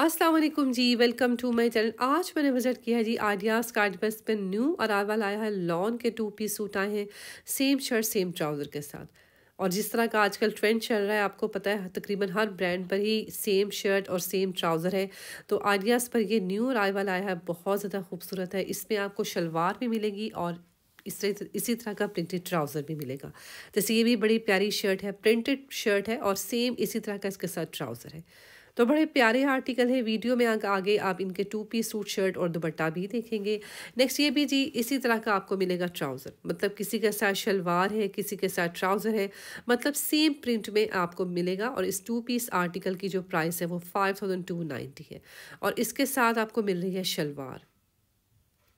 Aslam ji welcome to my channel आज मैंने visit किया है जी आडियाज कार्ड बस पर न्यू और अरावल आया है लॉन के टू पीस सूट आए हैं सेम शर्ट सेम ट्राउज़र के साथ और जिस तरह का आजकल ट्रेंड चल रहा है आपको पता है तकरीबन हर ब्रांड पर ही सेम शर्ट और सेम ट्राउज़र है तो आइडियाज़ पर ये न्यू अराइवल आया है बहुत ज़्यादा खूबसूरत है इसमें आपको शलवार भी मिलेगी और इस तरह इसी तरह का प्रिंटेड ट्राउज़र भी मिलेगा जैसे ये भी बड़ी प्यारी शर्ट है प्रिंटेड शर्ट है और सेम इसी तरह का इसके साथ ट्राउज़र है तो बड़े प्यारे आर्टिकल है वीडियो में आगे आप इनके टू पीस सूट शर्ट और दुपट्टा भी देखेंगे नेक्स्ट ये भी जी इसी तरह का आपको मिलेगा ट्राउज़र मतलब किसी के साथ शलवार है किसी के साथ ट्राउज़र है मतलब सेम प्रिंट में आपको मिलेगा और इस टू पीस आर्टिकल की जो प्राइस है वो फाइव थाउजेंड टू नाइन्टी है और इसके साथ आपको मिल रही है शलवार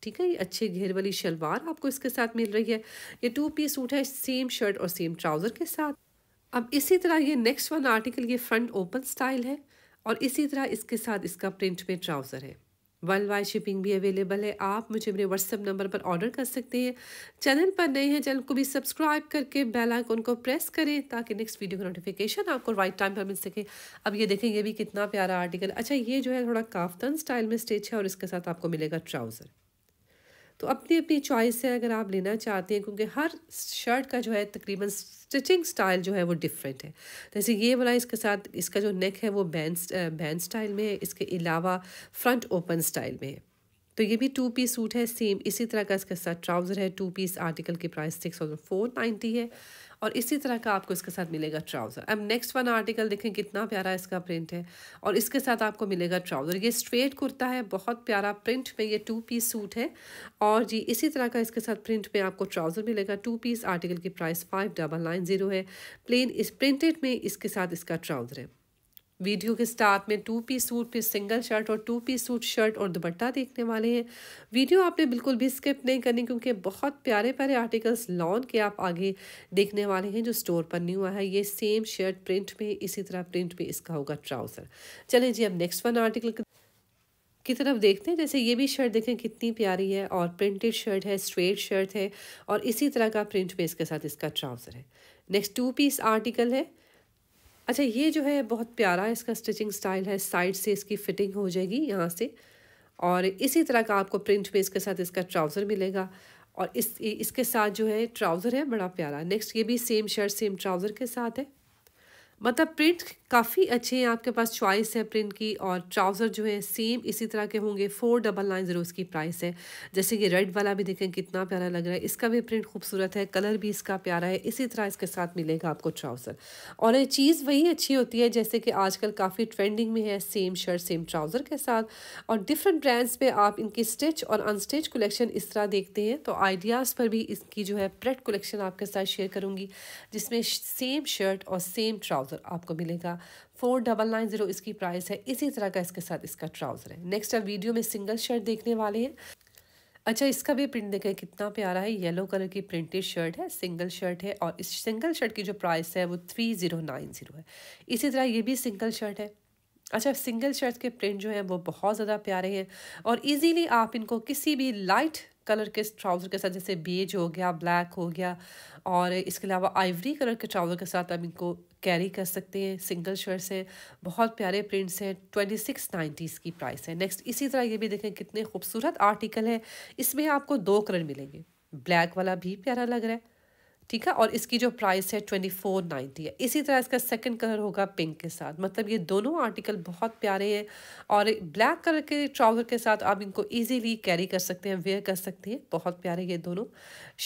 ठीक है ये अच्छे घेर वाली शलवार आपको इसके साथ मिल रही है ये टू पीस सूट है सेम शर्ट और सेम ट्राउज़र के साथ अब इसी तरह ये नेक्स्ट वन आर्टिकल ये फ्रंट ओपन स्टाइल है और इसी तरह इसके साथ इसका प्रिंट में ट्राउज़र है वर्ल्ड वाइड शिपिंग भी अवेलेबल है आप मुझे मेरे व्हाट्सएप नंबर पर ऑर्डर कर सकते हैं चैनल पर नए हैं चैनल को भी सब्सक्राइब करके बेल आइकन को प्रेस करें ताकि नेक्स्ट वीडियो का नोटिफिकेशन आपको राइट टाइम पर मिल सके अब ये देखें ये भी कितना प्यारा आर्टिकल अच्छा ये जो है थोड़ा काफ्तन स्टाइल में स्टिच है और इसके साथ आपको मिलेगा ट्राउज़र तो अपनी अपनी चॉइस है अगर आप लेना चाहते हैं क्योंकि हर शर्ट का जो है तकरीबन स्टिचिंग स्टाइल जो है वो डिफरेंट है जैसे ये वाला इसके साथ इसका जो नेक है वो बैंड बैंड स्टाइल में है इसके अलावा फ्रंट ओपन स्टाइल में है तो ये भी टू पीस सूट है सेम इसी तरह का इसके साथ ट्राउज़र है टू पीस आर्टिकल की price six thousand four ninety है और इसी तरह का आपको इसके साथ मिलेगा ट्राउज़र अब नेक्स्ट वन आर्टिकल देखें कितना प्यारा इसका प्रिंट है और इसके साथ आपको मिलेगा ट्राउज़र ये स्ट्रेट कुर्ता है बहुत प्यारा प्रिंट में ये टू पीस सूट है और जी इसी तरह का इसके साथ प्रिंट में आपको ट्राउज़र मिलेगा टू पीस आर्टिकल की price five double nine zero है प्लेन इस प्रिंटेड में इसके साथ इसका ट्राउज़र है वीडियो के स्टार्ट में टू पीस सूट फिर सिंगल शर्ट और टू पीस सूट शर्ट और दुपट्टा देखने वाले हैं वीडियो आपने बिल्कुल भी स्किप नहीं करनी क्योंकि बहुत प्यारे प्यारे आर्टिकल्स लॉन के आप आगे देखने वाले हैं जो स्टोर पर नहीं हुआ है ये सेम शर्ट प्रिंट में इसी तरह प्रिंट में इसका होगा ट्राउज़र चलें जी अब नेक्स्ट वन आर्टिकल की तरफ देखते हैं जैसे ये भी शर्ट देखें कितनी प्यारी है और प्रिंटेड शर्ट है स्ट्रेट शर्ट है और इसी तरह का प्रिंट में इसके साथ इसका ट्राउज़र है नेक्स्ट टू पीस आर्टिकल है अच्छा ये जो है बहुत प्यारा इसका स्टिचिंग स्टाइल है साइड से इसकी फिटिंग हो जाएगी यहाँ से और इसी तरह का आपको प्रिंट में इसके साथ इसका ट्राउज़र मिलेगा और इस इसके साथ जो है ट्राउज़र है बड़ा प्यारा नेक्स्ट ये भी सेम शर्ट सेम ट्राउज़र के साथ है मतलब प्रिंट काफ़ी अच्छे हैं आपके पास चॉइस है प्रिंट की और ट्राउज़र जो है सेम इसी तरह के होंगे फोर डबल नाइन ज़ीरो इसकी प्राइस है जैसे कि रेड वाला भी देखें कितना प्यारा लग रहा है इसका भी प्रिंट खूबसूरत है कलर भी इसका प्यारा है इसी तरह इसके साथ मिलेगा आपको ट्राउज़र और ये चीज़ वही अच्छी होती है जैसे कि आजकल काफ़ी ट्रेंडिंग में है सेम शर्ट सेम ट्राउज़र के साथ और डिफरेंट ब्रांड्स पर आप इनकी स्टिच और अनस्टिच कलेक्शन इस तरह देखते हैं तो आइडियाज़ पर भी इसकी जो है प्रेट कलेक्शन आपके साथ शेयर करूँगी जिसमें सेम शर्ट और सेम ट्राउज़र ट्राउज़र आपको मिलेगा फोर डबल नाइन ज़ीरो इसकी प्राइस है इसी तरह का इसके साथ इसका ट्राउज़र है नेक्स्ट आप वीडियो में सिंगल शर्ट देखने वाले हैं अच्छा इसका भी प्रिंट देखें कितना प्यारा है येलो कलर की प्रिंटेड शर्ट है सिंगल शर्ट है और इस सिंगल शर्ट की जो प्राइस है वो थ्री ज़ीरो नाइन ज़ीरो है इसी तरह ये भी सिंगल शर्ट है अच्छा सिंगल शर्ट के प्रिंट जो हैं वो बहुत ज़्यादा प्यारे हैं और इजीली आप इनको किसी भी लाइट कलर के ट्राउज़र के साथ जैसे बेज हो गया ब्लैक हो गया और इसके अलावा आइवरी कलर के ट्राउज़र के साथ आप इनको कैरी कर सकते हैं सिंगल शर्ट्स हैं बहुत प्यारे प्रिंट्स हैं ट्वेंटी सिक्स नाइन्टीज़ की प्राइस है नेक्स्ट इसी तरह ये भी देखें कितने खूबसूरत आर्टिकल है इसमें आपको दो कलर मिलेंगे ब्लैक वाला भी प्यारा लग रहा है ठीक है और इसकी जो प्राइस है ट्वेंटी फोर नाइन्टी है इसी तरह इसका सेकंड कलर होगा पिंक के साथ मतलब ये दोनों आर्टिकल बहुत प्यारे हैं और ब्लैक कलर के ट्राउज़र के साथ आप इनको इजीली कैरी कर सकते हैं वेयर कर सकते हैं बहुत प्यारे ये दोनों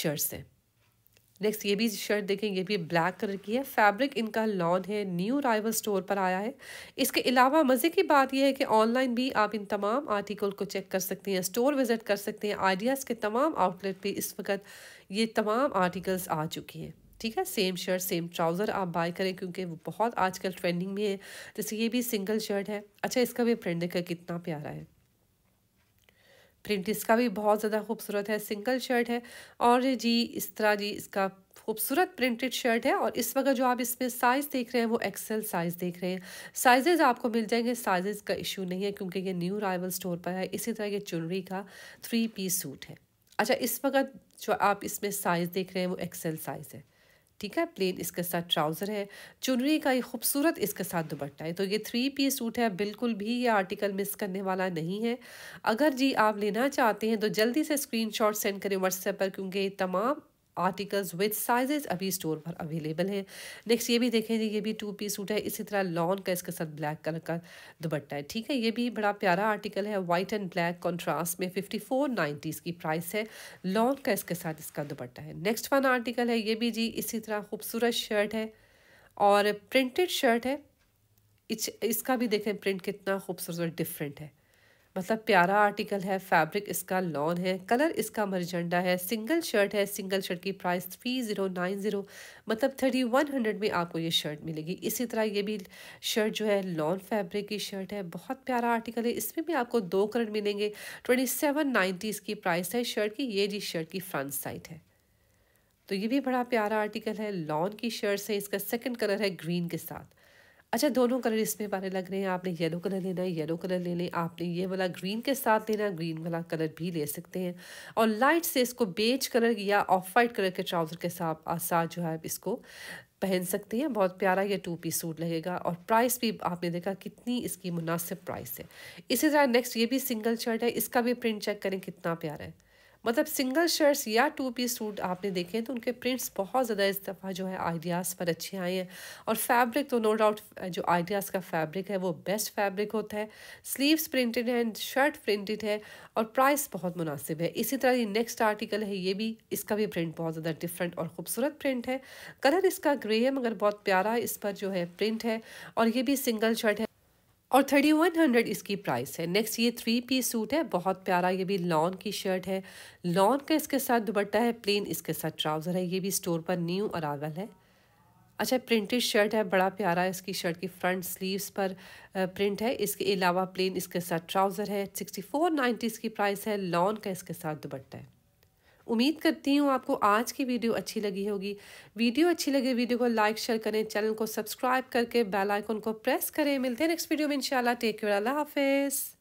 शर्ट्स हैं नेक्स्ट ये भी शर्ट देखें ये भी ब्लैक कलर की है फैब्रिक इनका लॉन है न्यू राइवल स्टोर पर आया है इसके अलावा मज़े की बात यह है कि ऑनलाइन भी आप इन तमाम आर्टिकल को चेक कर सकते हैं स्टोर विज़िट कर सकते हैं आइडियाज़ के तमाम आउटलेट पे इस वक्त ये तमाम आर्टिकल्स आ चुकी हैं ठीक है सेम शर्ट सेम ट्राउज़र आप बाय करें क्योंकि वो बहुत आजकल ट्रेंडिंग में है जैसे ये भी सिंगल शर्ट है अच्छा इसका भी प्रिंट देखा कितना प्यारा है प्रिंट इसका भी बहुत ज़्यादा खूबसूरत है सिंगल शर्ट है और जी इस तरह जी इसका खूबसूरत प्रिंटेड शर्ट है और इस वक्त जो आप इसमें साइज़ देख रहे हैं वो एक्सेल साइज़ देख रहे हैं साइजेज़ आपको मिल जाएंगे साइजेज़ का इशू नहीं है क्योंकि ये न्यू राइवल स्टोर पर है इसी तरह ये चुनरी का थ्री पीस सूट है अच्छा इस वक्त जो आप इसमें साइज़ देख रहे हैं वो एक्सेल साइज़ है ठीक है प्लेन इसके साथ ट्राउज़र है चुनरी का ये खूबसूरत इसके साथ दुपट्टा है तो ये थ्री पीस सूट है बिल्कुल भी ये आर्टिकल मिस करने वाला नहीं है अगर जी आप लेना चाहते हैं तो जल्दी से स्क्रीनशॉट सेंड करें व्हाट्सएप पर क्योंकि तमाम आर्टिकल्स विद साइजेस अभी स्टोर पर अवेलेबल हैं नेक्स्ट ये भी देखें ये भी टू पीस सूट है इसी तरह लॉन का इसके साथ ब्लैक कलर का दुपट्टा है ठीक है ये भी बड़ा प्यारा आर्टिकल है वाइट एंड ब्लैक कॉन्ट्रास्ट में फिफ्टी फोर नाइन्टीज की प्राइस है लॉन का इसके साथ इसका दुपट्टा है नेक्स्ट वन आर्टिकल है ये भी जी इसी तरह खूबसूरत शर्ट है और प्रिंटेड शर्ट है इस, इसका भी देखें प्रिंट कितना खूबसूरत डिफरेंट है मतलब प्यारा आर्टिकल है फैब्रिक इसका लॉन है कलर इसका मरजेंडा है सिंगल शर्ट है सिंगल शर्ट की price three zero nine zero मतलब थर्टी वन हंड्रेड में आपको ये शर्ट मिलेगी इसी तरह ये भी शर्ट जो है लॉन फैब्रिक की शर्ट है बहुत प्यारा आर्टिकल है इसमें भी आपको दो कलर मिलेंगे ट्वेंटी सेवन नाइन्टी इसकी प्राइस है शर्ट की ये जी शर्ट की फ्रंट साइड है तो ये भी बड़ा प्यारा आर्टिकल है लॉन की शर्ट है इसका सेकेंड कलर है ग्रीन के साथ अच्छा दोनों कलर इसमें हमारे लग रहे हैं आपने येलो कलर लेना है येलो कलर ले लें आपने ये वाला ग्रीन के साथ लेना ग्रीन वाला कलर भी ले सकते हैं और लाइट से इसको बेज कलर या ऑफ वाइट कलर के ट्राउज़र के साथ साथ जो है आप इसको पहन सकते हैं बहुत प्यारा ये टू पीस सूट लगेगा और प्राइस भी आपने देखा कितनी इसकी मुनासिब प्राइस है इसी तरह नेक्स्ट ये भी सिंगल शर्ट है इसका भी प्रिंट चेक करें कितना प्यारा है मतलब सिंगल शर्ट्स या टू पीस सूट आपने देखे तो उनके प्रिंट्स बहुत ज़्यादा इस दफ़ा जो है आइडियाज़ पर अच्छे आए हैं और फैब्रिक तो नो डाउट जो आइडियाज़ का फैब्रिक है वो बेस्ट फैब्रिक होता है स्लीव्स प्रिंटेड हैं शर्ट प्रिंटेड है और प्राइस बहुत मुनासिब है इसी तरह ये नेक्स्ट आर्टिकल है ये भी इसका भी प्रिंट बहुत ज़्यादा डिफरेंट और ख़ूबसूरत प्रिंट है कलर इसका ग्रे है मगर बहुत प्यारा इस पर जो है प्रिंट है और ये भी सिंगल शर्ट है और 3100 इसकी प्राइस है नेक्स्ट ये थ्री पीस सूट है बहुत प्यारा ये भी लॉन की शर्ट है लॉन का इसके साथ दुपट्टा है प्लेन इसके साथ ट्राउज़र है ये भी स्टोर पर न्यू अरावल है अच्छा प्रिंटेड शर्ट है बड़ा प्यारा इसकी शर्ट की फ्रंट स्लीव्स पर प्रिंट है इसके अलावा प्लेन इसके साथ ट्राउज़र है सिक्सटी फोर नाइन्टी इसकी प्राइस है लॉन का इसके साथ दुपट्टा है उम्मीद करती हूँ आपको आज की वीडियो अच्छी लगी होगी वीडियो अच्छी लगे वीडियो को लाइक शेयर करें चैनल को सब्सक्राइब करके बेल आइकन को प्रेस करें मिलते हैं नेक्स्ट वीडियो में इंशाल्लाह टेक केयर अल्लाह हाफिज़